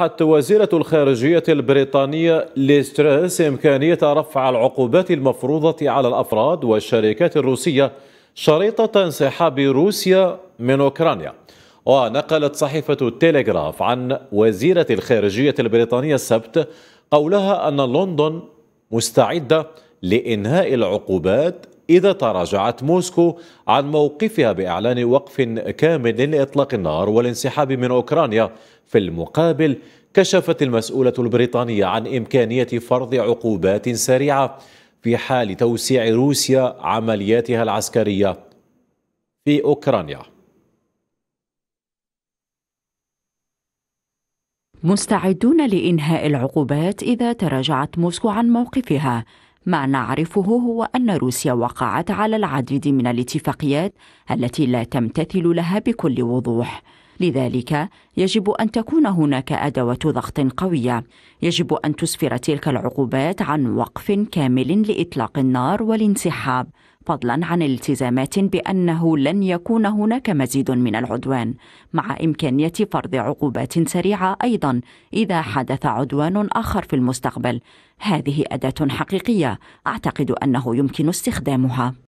وضحت وزيرة الخارجية البريطانية ليستريس إمكانية رفع العقوبات المفروضة على الأفراد والشركات الروسية شريطة انسحاب روسيا من أوكرانيا ونقلت صحيفة تيليغراف عن وزيرة الخارجية البريطانية السبت قولها أن لندن مستعدة لإنهاء العقوبات إذا تراجعت موسكو عن موقفها بإعلان وقف كامل لإطلاق النار والانسحاب من أوكرانيا في المقابل كشفت المسؤولة البريطانية عن إمكانية فرض عقوبات سريعة في حال توسيع روسيا عملياتها العسكرية في أوكرانيا مستعدون لإنهاء العقوبات إذا تراجعت موسكو عن موقفها ما نعرفه هو أن روسيا وقعت على العديد من الاتفاقيات التي لا تمتثل لها بكل وضوح لذلك يجب أن تكون هناك أدوة ضغط قوية يجب أن تسفر تلك العقوبات عن وقف كامل لإطلاق النار والانسحاب فضلا عن التزامات بأنه لن يكون هناك مزيد من العدوان مع إمكانية فرض عقوبات سريعة أيضا إذا حدث عدوان آخر في المستقبل هذه أداة حقيقية أعتقد أنه يمكن استخدامها